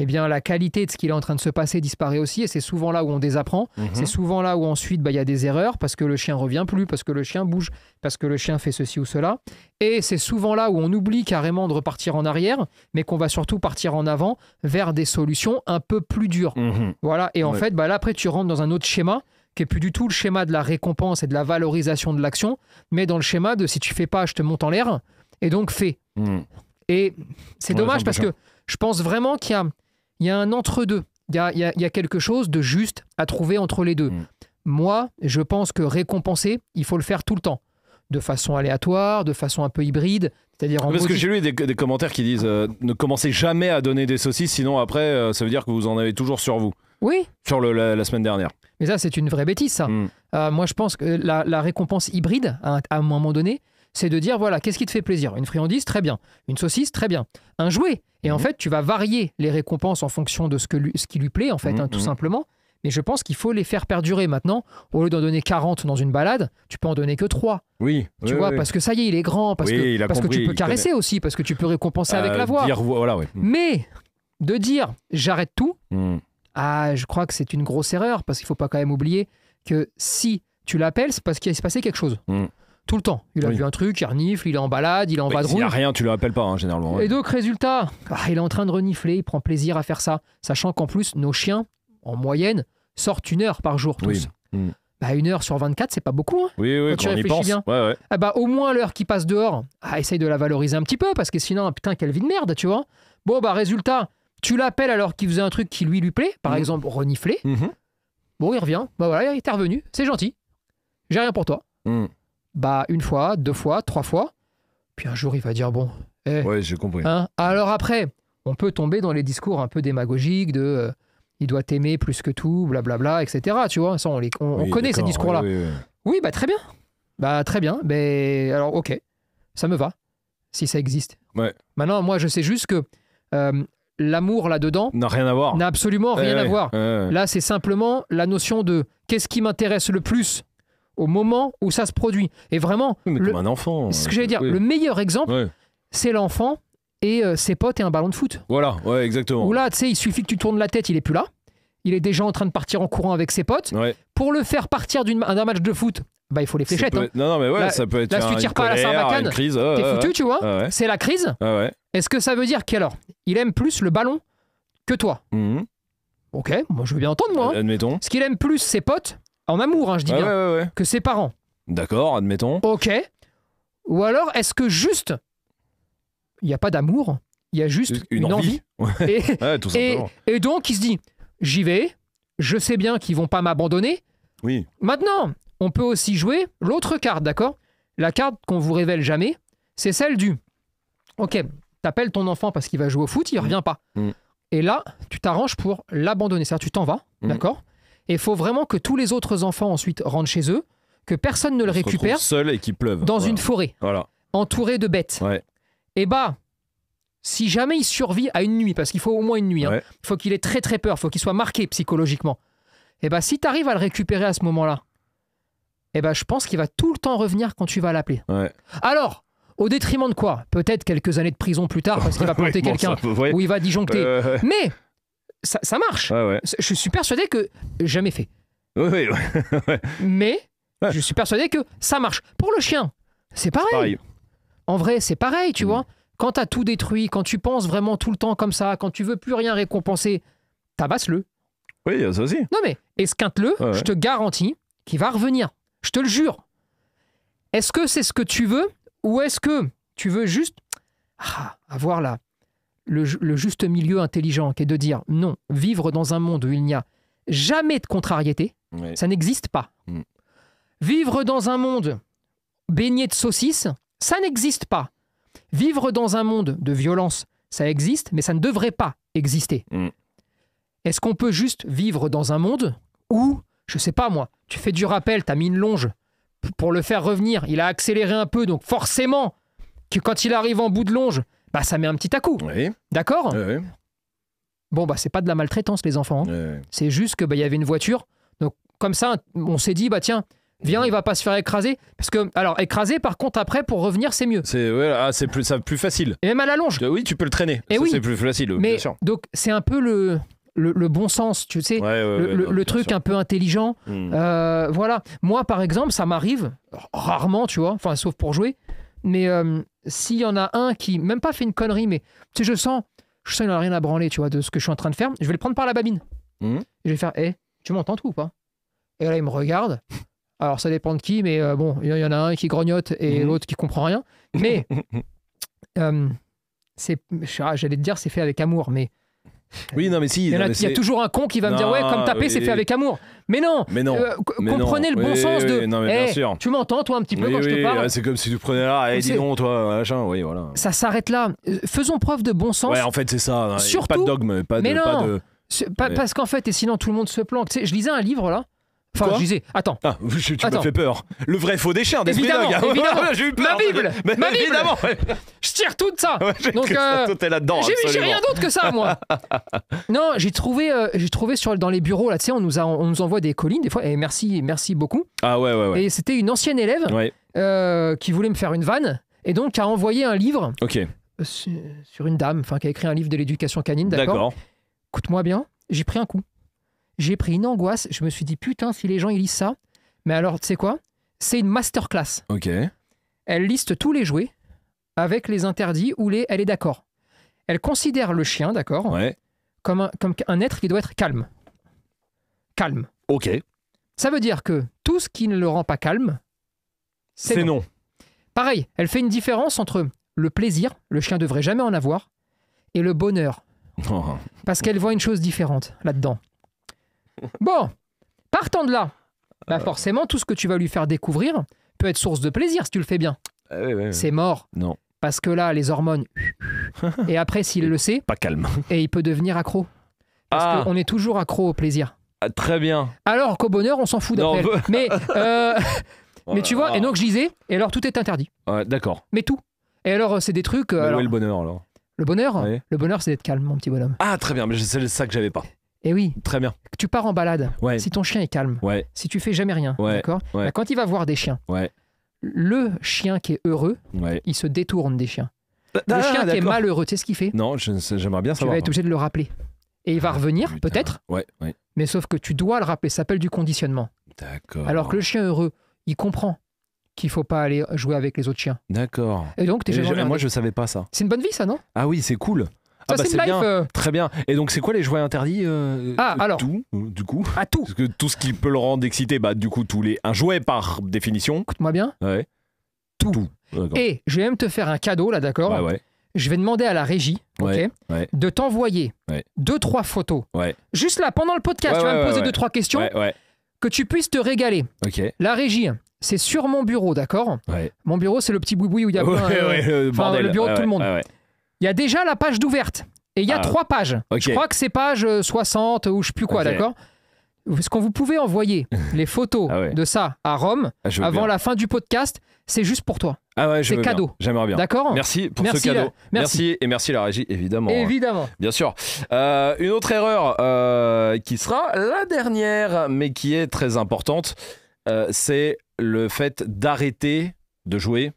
eh bien, la qualité de ce qu'il est en train de se passer disparaît aussi. Et c'est souvent là où on désapprend. Mhm. C'est souvent là où ensuite, bah, il y a des erreurs parce que le chien revient plus, parce que le chien bouge, parce que le chien fait ceci ou cela. Et c'est souvent là où on oublie carrément de repartir en arrière, mais qu'on va surtout partir en avant vers des solutions un peu plus dures. Mhm. Voilà. Et en fait, bah, là, après, tu rentres dans un autre schéma qui n'est plus du tout le schéma de la récompense et de la valorisation de l'action, mais dans le schéma de si tu fais pas, je te monte en l'air. Et donc, fais. Mhm. Et c'est dommage parce que je pense vraiment qu'il y a il y a un entre-deux. Il y a, quelque chose de juste à trouver entre les deux. Mm. Moi, je pense que récompenser, il faut le faire tout le temps de façon aléatoire, de façon un peu hybride. C'est-à-dire Parce que j'ai lu des, commentaires qui disent euh, ne commencez jamais à donner des saucisses, sinon après, euh, ça veut dire que vous en avez toujours sur vous. Oui. Sur la, semaine dernière. Mais ça, c'est une vraie bêtise, ça. Mm. Euh, moi, je pense que la, récompense hybride, à un moment donné, c'est de dire voilà, qu'est-ce qui te fait plaisir Une friandise, très bien. Une saucisse, très bien. Un jouet. Et en mmh fait, tu vas varier les récompenses en fonction de ce, que ce qui lui plaît, en fait, mmh hein, tout mmh simplement. Mais je pense qu'il faut les faire perdurer maintenant. Au lieu d'en donner 40 dans une balade, tu peux en donner que 3. Oui. Tu vois, parce que ça y est, il est grand, parce, que, parce que, tu peux caresser aussi, parce que tu peux récompenser avec euh, la voix. Mais de dire j'arrête tout, ah, je crois que c'est une grosse erreur, parce qu'il ne faut pas quand même oublier que si tu l'appelles, c'est parce qu'il s'est passé quelque chose tout le temps. Il a vu un truc, il renifle, il est en balade, il est en vadrouille. Il n'y a rien, tu le rappelles pas, hein, généralement. Et donc, résultat, bah, il est en train de renifler, il prend plaisir à faire ça. Sachant qu'en plus, nos chiens, en moyenne, sortent une heure par jour tous. Mm. Bah, une heure sur 24, c'est pas beaucoup. Hein. oui, oui, quand, on y pense. Bien. Eh bah, au moins, l'heure qui passe dehors, ah, essaye de la valoriser un petit peu, parce que sinon, putain, quelle vie de merde, tu vois. Bon, bah, résultat, tu l'appelles alors qu'il faisait un truc qui lui lui plaît, par mm. exemple, renifler. Mm-hmm. Bon, il revient. Bah voilà, il est revenu. C'est gentil. J'ai rien pour toi. Mm bah, une fois, deux fois, trois fois. Puis un jour, il va dire bon. Eh, ouais, j'ai compris. Hein. Alors après, on peut tomber dans les discours un peu démagogiques de euh, il doit t'aimer plus que tout, blablabla, etc. Tu vois, ça, on, les, on, connaît ces discours-là. Oui, bah très bien. Bah très bien. Mais alors, ok, ça me va si ça existe. Ouais. Maintenant, moi, je sais juste que euh, l'amour là-dedans n'a rien à voir. N'a absolument eh rien à voir. Eh Là, c'est simplement la notion de qu'est-ce qui m'intéresse le plus au moment où ça se produit. Et vraiment, oui, mais comme un enfant. Ce que hein. j'allais dire, le meilleur exemple, c'est l'enfant et euh, ses potes et un ballon de foot. Voilà, ouais, exactement. Où là, tu sais, il suffit que tu tournes la tête, il est plus là. Il est déjà en train de partir en courant avec ses potes. Pour le faire partir d'un match de foot, bah, il faut les fléchettes. Hein. Non, non, mais ouais, ça peut être. Là, tu tires pas à la Sarbacane, t'es foutu, tu vois. C'est la crise. Est-ce que ça veut dire qu'alors, il aime plus le ballon que toi mhm. Ok, moi je veux bien entendre, moi. Hein. Admettons. Ce qu'il aime plus, ses potes, en amour, hein, je dis bien. Que ses parents. D'accord, admettons. Ok. Ou alors, est-ce que juste, il n'y a pas d'amour, il y a juste une, envie. Et, donc, il se dit, j'y vais, je sais bien qu'ils vont pas m'abandonner. Oui. Maintenant, on peut aussi jouer l'autre carte, d'accord La carte qu'on vous révèle jamais, c'est celle du Ok, appelles ton enfant parce qu'il va jouer au foot, il mm. revient pas. Mm. Et là, tu t'arranges pour l'abandonner. C'est-à-dire, tu t'en vas, mm. d'accord et il faut vraiment que tous les autres enfants ensuite rentrent chez eux, que personne ne le récupère. Seul et qu'il pleuve. Dans une forêt. Voilà. Entouré de bêtes. Et eh bah, si jamais il survit à une nuit, parce qu'il faut au moins une nuit, il hein, faut qu'il ait très très peur, il faut qu'il soit marqué psychologiquement. Et eh bah, si tu arrives à le récupérer à ce moment-là, et eh bah, je pense qu'il va tout le temps revenir quand tu vas l'appeler. Alors, au détriment de quoi Peut-être quelques années de prison plus tard parce qu'il va planter quelqu'un ou il va disjoncter. Euh. Mais ça, marche. Je suis persuadé que jamais fait. Mais je suis persuadé que ça marche. Pour le chien, c'est pareil. En vrai, c'est pareil, tu mm. vois. Quand t'as tout détruit, quand tu penses vraiment tout le temps comme ça, quand tu veux plus rien récompenser, tabasse-le. Oui, ça aussi. Non mais esquinte-le, je te garantis qu'il va revenir. Je te le jure. Est-ce que c'est ce que tu veux ou est-ce que tu veux juste ah, avoir la, le, juste milieu intelligent, qui est de dire non, vivre dans un monde où il n'y a jamais de contrariété, ça n'existe pas. Mm. Vivre dans un monde baigné de saucisses, ça n'existe pas. Vivre dans un monde de violence, ça existe, mais ça ne devrait pas exister. Mm. Est-ce qu'on peut juste vivre dans un monde où, je sais pas moi, tu fais du rappel, tu as mis une longe pour le faire revenir, il a accéléré un peu, donc forcément que quand il arrive en bout de longe, bah ça met un petit à coup. Oui. D'accord Bon, bah c'est pas de la maltraitance, les enfants. Hein. C'est juste qu'il bah, y avait une voiture. Donc, comme ça, on s'est dit, bah tiens, Viens, il va pas se faire écraser. Parce que, alors, écraser, par contre, après, pour revenir, c'est mieux. C'est ouais, ah, plus, plus facile. Et même à la euh, Oui, tu peux le traîner. Et eh oui. C'est plus facile. Mais, bien sûr. Donc, c'est un peu le, bon sens, tu sais, le, truc un peu intelligent. Hmm. Euh, voilà. Moi, par exemple, ça m'arrive, rarement, tu vois, enfin, sauf pour jouer, mais euh, s'il y en a un qui, même pas fait une connerie, mais tu je sens, je sens qu'il n'a rien à branler, tu vois, de ce que je suis en train de faire, je vais le prendre par la babine. Mmh. je vais faire, hé, eh, tu m'entends tout ou pas Et là, il me regarde. Alors, ça dépend de qui, mais euh, bon, il y, en a un qui grognote et mmh. l'autre qui comprend rien. Mais, euh, j'allais te dire, c'est fait avec amour, mais oui, non, mais si. Il y, a, toujours un con qui va me dire Ouais, comme taper, c'est fait avec amour. Mais non Mais non euh, Comprenez le bon sens de. Eh, tu m'entends, toi, un petit peu quand je te parle C'est comme si tu prenais là, eh, dis donc, toi, machin, oui, voilà. Ça s'arrête là. Euh, faisons preuve de bon sens. Ouais, en fait, c'est ça. Hein, pas de dogme, pas de. Parce qu'en fait, et sinon tout le monde se planque. je lisais un livre là, Enfin, je disais, attends. Ah, tu me fais peur. Le vrai faux des des Évidemment, ah évidemment. j'ai eu peur. Ma Bible, Évidemment. je tire tout de ça. Donc, euh, tout est là-dedans. J'ai rien d'autre que ça, moi. non, j'ai trouvé, euh, j'ai trouvé sur, dans les bureaux, là, tu sais, on, nous on nous envoie des collines, des fois, et merci, merci beaucoup. Ah ouais, ouais, ouais. Et c'était une ancienne élève euh, qui voulait me faire une vanne, et donc a envoyé un livre Ok. Euh, sur une dame, enfin, qui a écrit un livre de l'éducation canine, d'accord Écoute-moi bien, j'ai pris un coup j'ai pris une angoisse. Je me suis dit, putain, si les gens ils lisent ça, mais alors, tu sais quoi C'est une masterclass. Ok. Elle liste tous les jouets avec les interdits où les elle est d'accord. Elle considère le chien, d'accord Comme un, comme un être qui doit être calme. Calme. Ok. Ça veut dire que tout ce qui ne le rend pas calme, c'est non. Pareil, elle fait une différence entre le plaisir, le chien devrait jamais en avoir, et le bonheur. Parce qu'elle voit une chose différente là-dedans. Bon, partant de là. Bah, euh. forcément, tout ce que tu vas lui faire découvrir peut être source de plaisir si tu le fais bien. Ah c'est mort. Non. Parce que là, les hormones. et après, s'il le sait. Pas calme. Et il peut devenir accro. Parce ah. qu'on est toujours accro au plaisir. Ah, très bien. Alors qu'au bonheur, on s'en fout d'après. Mais, euh, oh mais tu vois, et donc je disais, et alors tout est interdit. Ouais, D'accord. Mais tout. Et alors, euh, c'est des trucs. Où est le bonheur alors le bonheur, le bonheur, c'est d'être calme, mon petit bonhomme. Ah, très bien, mais c'est ça que j'avais pas. Et eh oui. Très bien. Tu pars en balade. Ouais. Si ton chien est calme. Ouais. Si tu fais jamais rien. D'accord. Bah, quand il va voir des chiens. Le chien qui est heureux, il se détourne des chiens. Ah, le chien qui est malheureux, tu sais ce qu'il fait Non, j'aimerais bien savoir. Tu vas être obligé de le rappeler. Et il va ah, revenir, peut-être. Ouais, ouais. Mais sauf que tu dois le rappeler. Ça s'appelle du conditionnement. D'accord. Alors que le chien heureux, il comprend qu'il faut pas aller jouer avec les autres chiens. D'accord. Et donc, jamais. Moi, je savais pas ça. C'est une bonne vie, ça, non Ah oui, c'est cool ah bah, c'est Bien. Euh. Très bien. Et donc, c'est quoi les jouets interdits euh, Ah, euh, alors. Tout, du coup. À ah, tout. Parce que tout ce qui peut le rendre excité, bah, du coup, tous les. Un jouet par définition. Écoute-moi bien. Ouais. Tout. Ah, Et je vais même te faire un cadeau, là, d'accord ouais, Je vais demander à la régie ok de t'envoyer deux, trois photos. Juste là, pendant le podcast, tu vas me poser deux, trois questions. Que tu puisses te régaler. La régie, c'est sur mon bureau, d'accord Mon bureau, c'est le petit boui-boui où il y a le, le bureau de tout le monde. Il y a déjà la page d'ouverte. Et il y a ah. trois pages. Je crois que c'est page 60 euh, ou je ne sais plus quoi, d'accord est ce qu'on vous pouvez envoyer les photos ah de ça à Rome ah, avant la fin du podcast, c'est juste pour toi. Ah c'est cadeau. J'aimerais bien. D'accord. Merci pour ce cadeau. Euh, merci. et merci la régie évidemment. Hein. Évidemment. Bien sûr. Euh, une autre erreur qui sera la dernière, mais qui est très importante, c'est le fait d'arrêter de jouer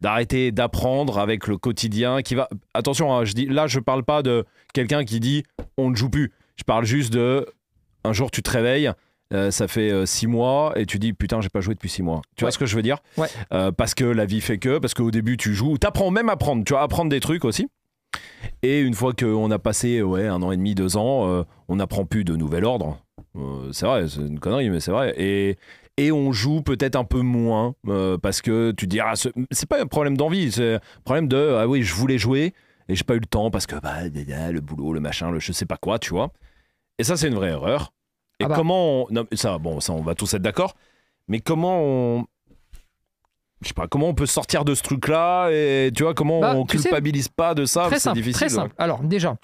d'arrêter d'apprendre avec le quotidien qui va. Attention, hein, je dis, là, je parle pas de quelqu'un qui dit on ne joue plus. Je parle juste de un jour, tu te réveilles. Euh, ça fait euh, six mois et tu dis putain j'ai pas joué depuis six mois tu vois ce que je veux dire euh, parce que la vie fait que parce qu'au début tu joues tu apprends même à apprendre tu vas apprendre des trucs aussi et une fois qu'on a passé ouais, un an et demi deux ans on n'apprend plus de nouvel ordre c'est vrai c'est une connerie mais c'est vrai et, et on joue peut-être un peu moins euh, parce que tu diras, ah, c'est pas un problème d'envie, c'est un problème de ah oui, je voulais jouer et j'ai pas eu le temps parce que bah, le boulot, le machin, le je sais pas quoi, tu vois. Et ça, c'est une vraie erreur. Et ah bah. comment ça, bon, ça, on va tous être d'accord. Mais comment on, je sais pas, comment on peut sortir de ce truc-là et tu vois comment bah, on on culpabilise pas de ça C'est difficile. Très simple. Hein. Alors déjà,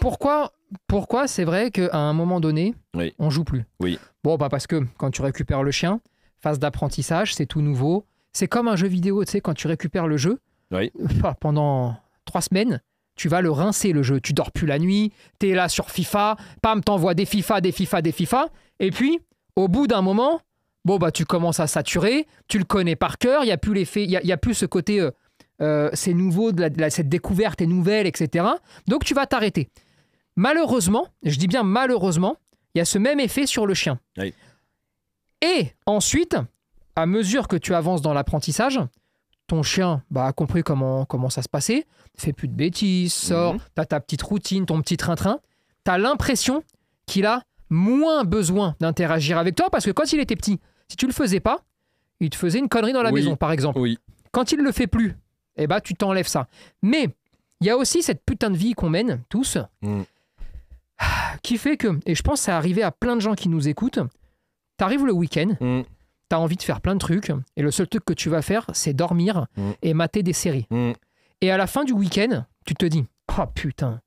pourquoi, pourquoi c'est vrai qu'à un moment donné, on joue plus. Oui. Bon, bah, parce que quand tu récupères le chien, phase d'apprentissage, c'est tout nouveau. C'est comme un jeu vidéo, tu sais, quand tu récupères le jeu, oui. Bah, pendant trois semaines, tu vas le rincer le jeu. Tu dors plus la nuit, tu es là sur FIFA, pam, t'envoies des FIFA, des FIFA, des FIFA. Et puis, au bout d'un moment, bon, bah, tu commences à saturer, tu le connais par cœur, il n'y a, plus y a, plus ce côté, euh, euh, c'est nouveau, de cette découverte est nouvelle, etc. Donc tu vas t'arrêter. Malheureusement, je dis bien malheureusement, il y a ce même effet sur le chien. Et ensuite, à mesure que tu avances dans l'apprentissage, ton chien bah, a compris comment, comment ça se passait, fait plus de bêtises, sort, mhm. t'as ta petite routine, ton petit train-train, t'as l'impression qu'il a moins besoin d'interagir avec toi parce que quand il était petit, si tu le faisais pas, il te faisait une connerie dans la maison, par exemple. Quand il le fait plus, et eh bah, tu t'enlèves ça. Mais il y a aussi cette putain de vie qu'on mène tous, mm qui fait que, et je pense que ça arrivé à plein de gens qui nous écoutent, t'arrives le week-end, mm. t'as envie de faire plein de trucs, et le seul truc que tu vas faire, c'est dormir mm. et mater des séries. Mm. Et à la fin du week-end, tu te dis, oh putain,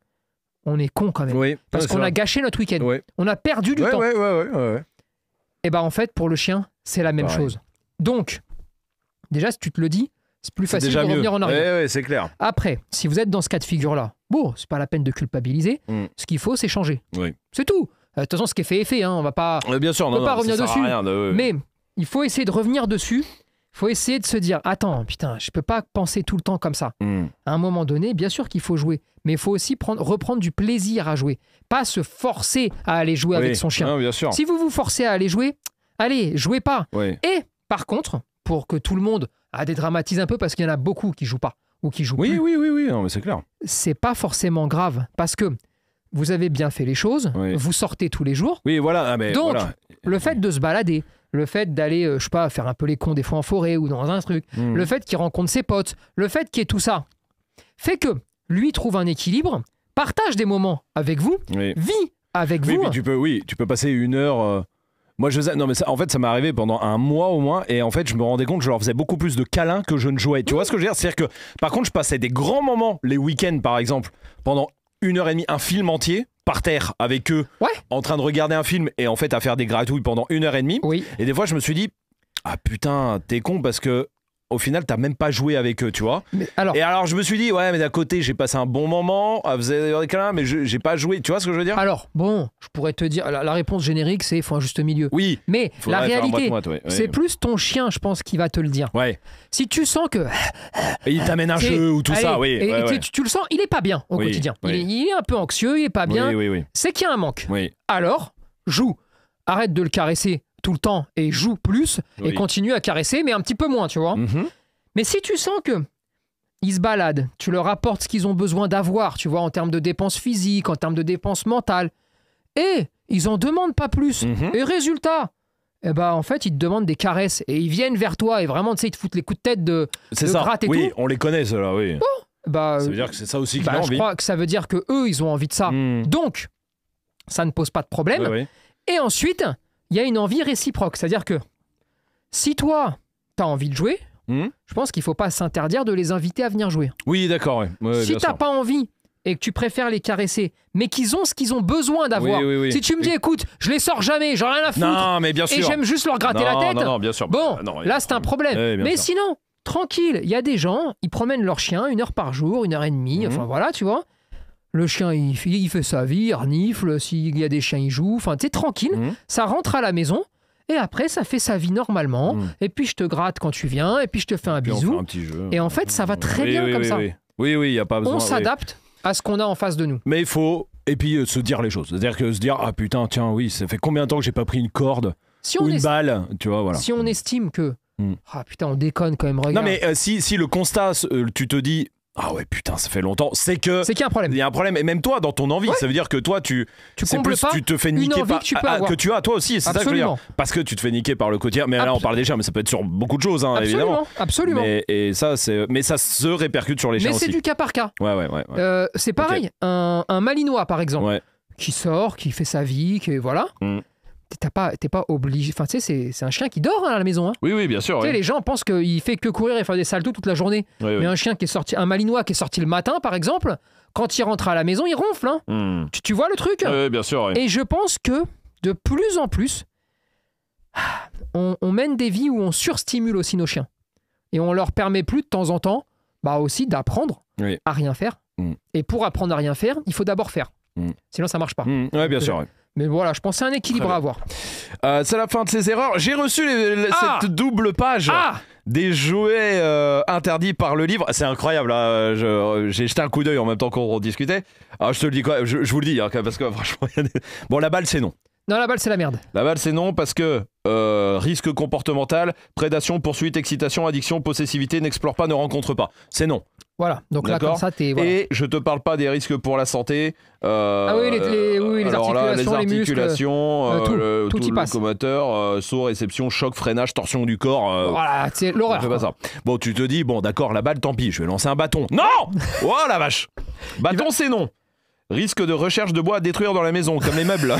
on est con quand même. parce qu'on a gâché notre week-end. On a perdu du temps. et eh bah ben, en fait, pour le chien, c'est la même chose. Donc, déjà, si tu te le dis, c'est plus facile de revenir en arrière. c'est clair. Après, si vous êtes dans ce cas de figure-là, bon, c'est pas la peine de culpabiliser. Mm. Ce qu'il faut, c'est changer. C'est tout. Euh, de toute façon, ce qui est fait est fait. Hein. On va pas, euh, bien sûr, on pas revenir dessus. Mais il faut essayer de revenir dessus. Il faut essayer de se dire attends, putain, je peux pas penser tout le temps comme ça. Mm. À un moment donné, bien sûr qu'il faut jouer, mais il faut aussi prendre, reprendre du plaisir à jouer. Pas se forcer à aller jouer avec son chien. Si vous vous forcez à aller jouer, allez, jouez pas. Et par contre, pour que tout le monde ah, dédramatise un peu, parce qu'il y en a beaucoup qui jouent pas ou qui joue oui, Oui, oui, oui, c'est clair. C'est pas forcément grave parce que vous avez bien fait les choses, vous sortez tous les jours. Oui, voilà. Ah, mais Donc, le fait de se balader, le fait d'aller, euh, je sais pas, faire un peu les cons des fois en forêt ou dans un truc, hmm. le fait qu'il rencontre ses potes, le fait qu'il y ait tout ça, fait que lui trouve un équilibre, partage des moments avec vous, vit avec vous. Oui, tu peux, oui, tu peux passer une heure. Euh, moi, je non, mais en fait, ça m'est arrivé pendant un mois au moins, et en fait, je me rendais compte que je leur faisais beaucoup plus de câlins que je ne jouais. Tu vois ce que je veux dire C'est-à-dire que, par contre, je passais des grands moments, les week-ends par exemple, pendant une heure et demie, un film entier, par terre avec eux, en train de regarder un film, et en fait, à faire des gratouilles pendant une heure et demie. Oui. Et des fois, je me suis dit, ah putain, t'es con parce que au final, tu t'as même pas joué avec eux, tu vois. Et alors, je me suis dit, ouais, mais d'un côté, j'ai passé un bon moment, à des câlins, mais j'ai pas joué. Tu vois ce que je veux dire Alors, bon, je pourrais te dire, la, réponse générique, c'est il faut un juste milieu. Oui. Mais la réalité, c'est plus ton chien, je pense, qui va te le dire. Ouais. Si tu sens que. il t'amène un jeu ou tout ça, oui. Et, tu, le sens, il est pas bien au quotidien. Il, est, un peu anxieux, il est pas bien. Oui, oui, c'est qu'il y a un manque. Oui. Alors, joue. Arrête de le caresser tout le temps et joue plus et continue à caresser, mais un petit peu moins, tu vois. Mhm. Mais si tu sens que ils se baladent, tu leur apportes ce qu'ils ont besoin d'avoir, tu vois, en termes de dépenses physiques, en termes de dépenses mentales, et ils en demandent pas plus. Mhm. Et résultat, eh ben, en fait, ils te demandent des caresses et ils viennent vers toi et vraiment, tu sais, ils te foutent les coups de tête de, de oui, on les connaît, ceux oui. bah, ça veut dire que c'est ça aussi qu'ils bah, ont envie. Je crois que ça veut dire que eux, ils ont envie de ça. Hmm. Donc, ça ne pose pas de problème. Et ensuite, il y a une envie réciproque. C'est-à-dire que si toi, tu as envie de jouer, hmm je pense qu'il ne faut pas s'interdire de les inviter à venir jouer. Oui, d'accord. si tu pas envie et que tu préfères les caresser, mais qu'ils ont ce qu'ils ont besoin d'avoir. Si tu me dis, écoute, je les sors jamais, j'en ai rien à foutre, et j'aime juste leur gratter la tête. Non, bien sûr. Bon, non, là c'est un problème. mais sinon, tranquille, il y a des gens, ils promènent leurs chiens une heure par jour, une heure et demie, hmm. enfin voilà, tu vois. Le chien, il, fait sa vie, il s'il y a des chiens, il joue. Enfin, tu tranquille, mmh. ça rentre à la maison. Et après, ça fait sa vie normalement. Mmh. Et puis, je te gratte quand tu viens. Et puis, je te fais un bisou. petit Et en fait, ça va très bien comme ça. Oui, oui, il n'y a pas besoin. On s'adapte à ce qu'on a en face de nous. Mais il faut, et puis se dire les choses. C'est-à-dire que se dire, ah putain, tiens, oui, ça fait combien de temps que j'ai pas pris une corde une balle, tu vois, voilà. Si on estime que, mmh. ah putain, on déconne quand même, regarde. Non, mais euh, si, si le constat, euh, tu te dis, ah ouais, putain, ça fait longtemps. C'est que. C'est qu'il y a un problème. Il y a un problème. Et même toi, dans ton envie, ça veut dire que toi, tu. Tu te fais niquer par. Que tu, ah, ah, que tu as, toi aussi, c'est ça que Parce que tu te fais niquer par le quotidien. Mais là, on parle déjà mais ça peut être sur beaucoup de choses, hein, évidemment. Absolument. Mais, et ça, c'est, mais ça se répercute sur les chiens. Mais c'est du cas par cas. ouais, euh, c'est pareil. Un, malinois, par exemple, qui sort, qui fait sa vie, qui. Voilà. Mm t'es pas, pas obligé. Enfin, tu sais, c'est un chien qui dort hein, à la maison. Hein. Oui, oui, bien sûr. Tu sais, les gens pensent qu'il fait que courir et faire des saltos toute la journée. Mais un chien qui est sorti, un malinois qui est sorti le matin, par exemple, quand il rentre à la maison, il ronfle. Hein. Hmm. Tu, vois le truc Oui, bien sûr. Et je pense que de plus en plus, on, mène des vies où on surstimule aussi nos chiens. Et on leur permet plus de temps en temps, bah aussi, d'apprendre à rien faire. Hmm. Et pour apprendre à rien faire, il faut d'abord faire. Hmm. Sinon, ça marche pas. Euh, oui, bien sûr. Mais voilà, je pensais c'est un équilibre à avoir. Euh, c'est la fin de ces erreurs. J'ai reçu cette ah double page ah des jouets euh, interdits par le livre. C'est incroyable. Hein, j'ai jeté un coup d'œil en même temps qu'on discutait. Ah, je te dis quoi Je, vous le dis hein, parce que franchement, bon, la balle c'est non. Non, la balle, c'est la merde. La balle c'est non parce que euh, risque comportemental, prédation, poursuite, excitation, addiction, possessivité, n'explore pas, ne rencontre pas. C'est non. Voilà, donc là comme ça, t'es. Et je te parle pas des risques pour la santé. Euh, ah oui, les, les, les articulations, les, muscles, euh, euh, tout, le, locomoteur, saut, réception, choc, freinage, torsion du corps. voilà, c'est l'horreur. pas ça. Bon, tu te dis, bon, d'accord, la balle, tant pis, je vais lancer un bâton. Non Oh la vache Bâton, c'est non. Risque de recherche de bois à détruire dans la maison, comme les meubles.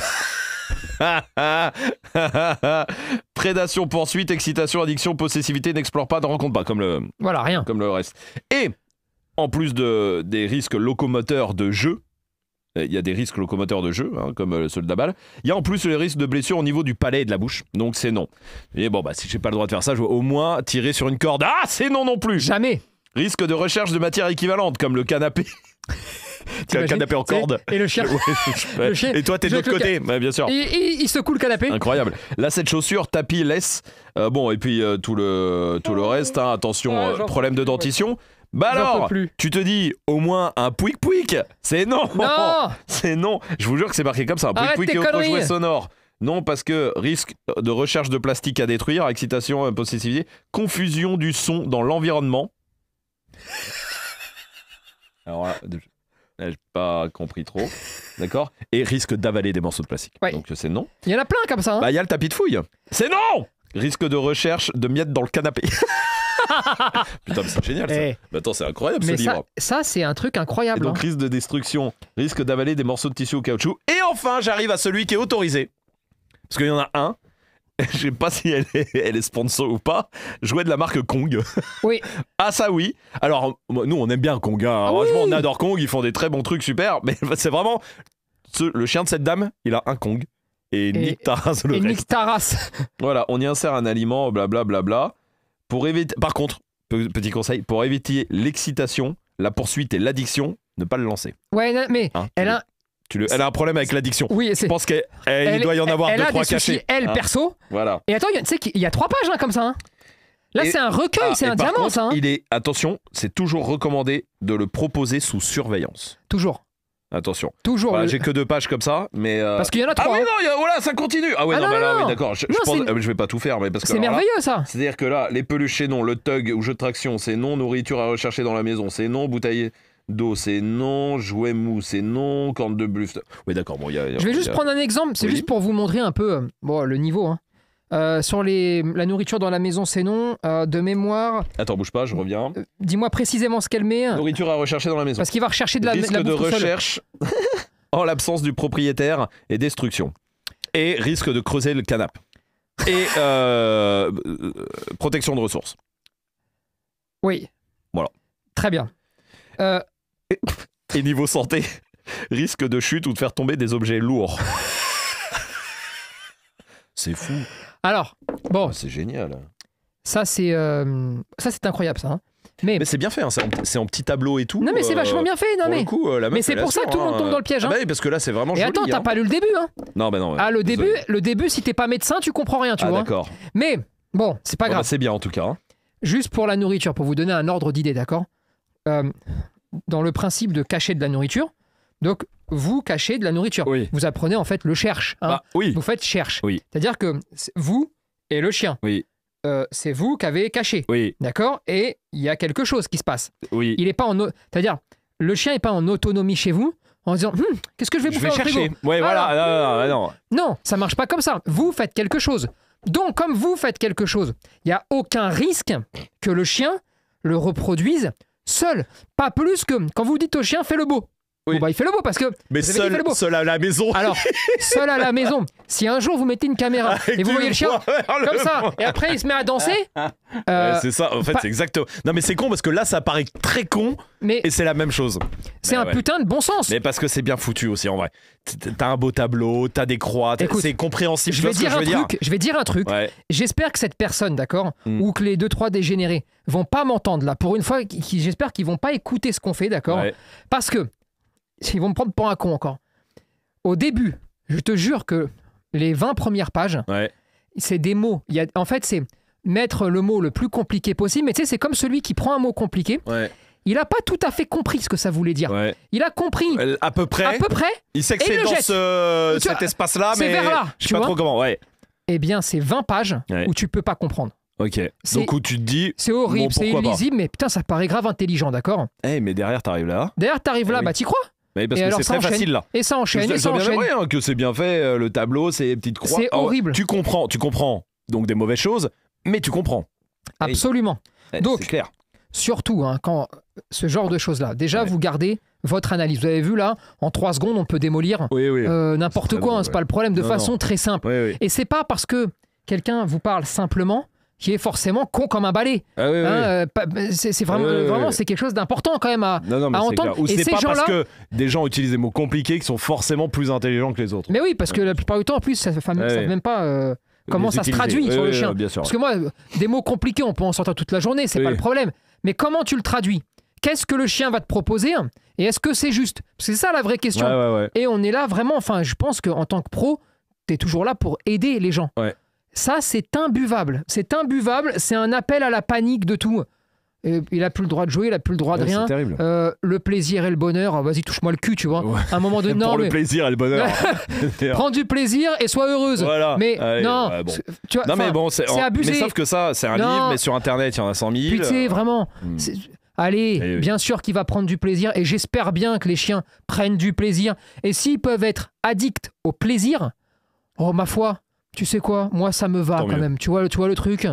Prédation, poursuite, excitation, addiction, possessivité, n'explore pas, ne rencontre pas, comme le. Voilà, rien. Comme le reste. Et en plus de, des risques locomoteurs de jeu, euh, il y a des risques locomoteurs de jeu, hein, comme euh, le de la balle. Il y a en plus les risques de blessure au niveau du palais et de la bouche. Donc c'est non. Et bon, bah, si j'ai pas le droit de faire ça, je vais au moins tirer sur une corde. Ah, c'est non non plus Jamais Risque de recherche de matière équivalente, comme le canapé. le canapé en corde. Et le chien. Et toi, t'es de l'autre côté, bien sûr. Il, il, secoue le canapé. Incroyable. Là, cette chaussure, tapis, laisse. Euh, bon, et puis tout le, tout le ah, reste, hein. attention, problème de dentition. Bah alors, tu te dis au moins un pouic pouic C'est non, non C'est non Je vous jure que c'est marqué comme ça, un pouic pouic et autre jouet sonore Non, parce que risque de recherche de plastique à détruire, excitation, euh, possessivité, confusion du son dans l'environnement. alors euh, là, j'ai pas compris trop. D'accord Et risque d'avaler des morceaux de plastique. Donc euh, c'est non. Il y en a plein comme ça. Hein. Bah il y a le tapis de fouille. C'est non Risque de recherche de miettes dans le canapé. Putain, mais c'est génial ça. Eh. Mais attends, c'est incroyable mais ce ça, Ça, c'est un truc incroyable. Et donc, hein. risque de destruction, risque d'avaler des morceaux de tissu au caoutchouc. Et enfin, j'arrive à celui qui est autorisé. Parce qu'il y en a un. Je sais pas si elle est, sponsor ou pas. Jouet de la marque Kong. Oui. ah, ça oui. Alors, nous, on aime bien Kong. Hein. Ah on adore Kong. Ils font des très bons trucs super. Mais c'est vraiment. le chien de cette dame, il a un Kong et, Nick Taras le et Nick Taras. Voilà, on y insère un aliment, blablabla. Bla, bla, bla. Pour éviter, par contre, petit conseil, pour éviter l'excitation, la poursuite et l'addiction, ne pas le lancer. Ouais, mais hein, elle a. Tu le, elle a un problème avec l'addiction. Oui, je pense qu'elle doit y en avoir elle, deux, trois cachés. elle, hein, perso. Voilà. Et attends, il qu'il y a trois pages hein, comme ça. Là, c'est un recueil, ah, c'est un diamant, Il est, attention, c'est toujours recommandé de le proposer sous surveillance. Toujours. Attention. Toujours. Bah, j'ai que deux pages comme ça, mais. Euh, parce qu'il y en a ah trois. Ah oui, hein. non, voilà, ça continue. Ah ouais, ah non, là, oui, d'accord. Je, ah, je, vais pas tout faire, mais parce que. C'est merveilleux ça. C'est-à-dire que là, les peluches, non. Le tug ou jeu de traction, c'est non. Nourriture à rechercher dans la maison, c'est non. Bouteille d'eau, c'est non. Jouet mou, c'est non. Corne de bluff. Oui, d'accord. Bon, je vais juste prendre un exemple. C'est juste pour vous montrer un peu euh, bon, le niveau. Hein. Euh, sur les, la nourriture dans la maison, c'est non. Euh, de mémoire. Attends, bouge pas, je reviens. Euh, dis-moi précisément ce qu'elle met. Nourriture à rechercher dans la maison. Parce qu'il va rechercher de la, risque de, recherche en l'absence du propriétaire et destruction. Et risque de creuser le canapé. Et protection de ressources. Oui. Voilà. Très bien. et niveau santé, risque de chute ou de faire tomber des objets lourds. C'est fou. Alors, bon. c'est génial. Ça, c'est euh, ça c'est incroyable, ça. Hein. Mais, c'est bien fait, hein, c'est en, petit tableau et tout. non, mais c'est euh, vachement bien fait, non, mais. Euh, mais c'est pour ça que tout le monde hein. tombe dans le piège. Ah parce que là, c'est vraiment attends, t'as pas lu le début, Non, bah non. Ah, le début, le début, si t'es pas médecin, tu comprends rien, tu ah, vois. d'accord. Mais bon, c'est pas ah, bah, grave. c'est bien en tout cas. Juste pour la nourriture, pour vous donner un ordre d'idée, d'accord Dans le principe de cacher de la nourriture, donc vous cachez de la nourriture. Vous apprenez en fait le cherche. Hein. Bah, vous faites cherche. C'est-à-dire que vous et le chien. Oui. Euh, c'est vous qui avez caché. D'accord Et il y a quelque chose qui se passe. Il est pas en. C'est-à-dire, le chien n'est pas en autonomie chez vous en disant hum, Qu'est-ce que je vais vous faire chercher. Ouais, Non, non, non, ça marche pas comme ça. Vous faites quelque chose. Donc, comme vous faites quelque chose, il n'y a aucun risque que le chien le reproduise seul. Pas plus que quand vous dites au chien Fais le beau. Oui. Bah, il fait le beau parce que. Mais seul, à la maison. Alors, seul à la maison. Si un jour vous mettez une caméra ah, et vous voyez le chien comme ça, et après il se met à danser. Euh, c'est ça, en fait, c'est exactement. Non mais c'est con parce que là ça paraît très con, mais et c'est la même chose. C'est un putain de bon sens. Mais parce que c'est bien foutu aussi en vrai. T'as un beau tableau, t'as des croix, c'est compréhensible. Je vais, dire un truc, je vais dire un truc. J'espère que cette personne, d'accord, hmm. ou que les 2-3 dégénérés vont pas m'entendre là. Pour une fois, j'espère qu'ils vont pas écouter ce qu'on fait, d'accord Parce que ils vont me prendre pour un con encore. Au début, je te jure que les 20 premières pages, c'est des mots. Il y a, en fait, c'est mettre le mot le plus compliqué possible, mais tu sais, c'est comme celui qui prend un mot compliqué. Il n'a pas tout à fait compris ce que ça voulait dire. Il a compris. Euh, à peu près. À peu près. Il sait que c'est dans cet espace-là, mais vers là, je sais pas trop comment. Ouais. Eh bien, c'est 20 pages où tu peux pas comprendre. Ok. Donc où tu te dis. C'est horrible, c'est illisible, mais putain, ça paraît grave intelligent, d'accord Eh, mais derrière, t'arrives là. Derrière, t'arrives là, eh bah t'y crois mais parce que c'est très facile là. Et ça enchaîne. Et ça, enchaîne. que c'est bien fait, euh, le tableau, ces petites croix. C'est horrible. Tu comprends, tu comprends donc des mauvaises choses, mais tu comprends. Absolument. Eh, donc, clair. surtout hein, quand euh, ce genre de choses là, déjà vous gardez votre analyse. Vous avez vu là, en trois secondes, on peut démolir euh, n'importe quoi, hein, c'est pas le problème, de façon très simple. et c'est pas parce que quelqu'un vous parle simplement qui est forcément con comme un balai. Ah hein, euh, c'est vraiment, ah c'est quelque chose d'important quand même à, entendre. Ou pas parce que des gens utilisent des mots compliqués qui sont forcément plus intelligents que les autres. Mais oui, parce que la plupart du temps, en plus, ça ne savent ah même pas. Euh, comment ça se traduit sur le chien bien sûr, Parce que moi, des mots compliqués, on peut en sortir toute la journée, c'est pas le problème. Mais comment tu le traduis Qu'est-ce que le chien va te proposer Et est-ce que c'est juste c'est ça la vraie question. et on est là vraiment, enfin, je pense qu'en tant que pro, tu es toujours là pour aider les gens. Ouais. Ça, c'est imbuvable. C'est imbuvable. C'est un appel à la panique de tout. il a plus le droit de jouer, il a plus le droit de rien. Terrible. Euh, le plaisir et le bonheur, ah, vas-y touche-moi le cul, tu vois. À un moment donné, non. Pour le plaisir et le bonheur. Prends du plaisir et sois heureuse. Voilà. Mais non, tu vois, mais bon, c'est abusé. Mais sauf que ça, c'est un livre, mais sur Internet, il y en a 100 000. Putain, euh, vraiment. Hmm. Allez, eh bien sûr qu'il va prendre du plaisir et j'espère bien que les chiens prennent du plaisir. Et s'ils peuvent être addicts au plaisir, oh ma foi, tu sais quoi, moi ça me va quand même. Tu vois, tu vois le truc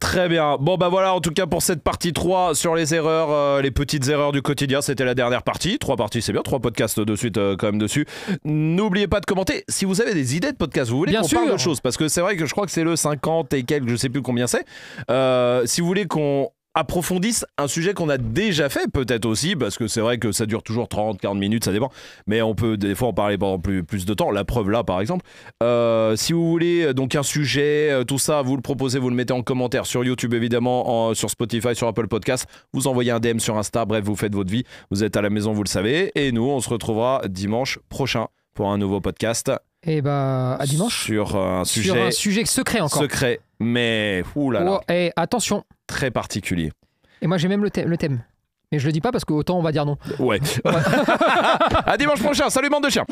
Très bien. Bon, bah voilà, en tout cas pour cette partie 3 sur les erreurs, euh, les petites erreurs du quotidien, c'était la dernière partie. Trois parties, c'est bien, trois podcasts de suite euh, quand même dessus. N'oubliez pas de commenter si vous avez des idées de podcasts, vous voulez qu'on parle d'autre chose, parce que c'est vrai que je crois que c'est le 50 et quelques, je sais plus combien c'est. Euh, si vous voulez qu'on approfondissent un sujet qu'on a déjà fait, peut-être aussi, parce que c'est vrai que ça dure toujours 30, 40 minutes, ça dépend, mais on peut des fois en parler pendant plus, plus de temps, la preuve là par exemple. Euh, si vous voulez euh, donc un sujet, euh, tout ça, vous le proposez, vous le mettez en commentaire sur YouTube évidemment, sur Spotify, sur Apple Podcast, vous envoyez un DM sur Insta, bref, vous faites votre vie, vous êtes à la maison, vous le savez, et nous, on se retrouvera dimanche prochain pour un nouveau podcast. Et eh bah, ben, à dimanche. Sur un sujet. Sur un sujet secret encore. Secret mais, oulala. Oh, et eh, attention. Très particulier. Et moi, j'ai même le thème. Mais je le dis pas parce qu'autant on va dire non. Ouais. à dimanche prochain. Salut, bande de chiens.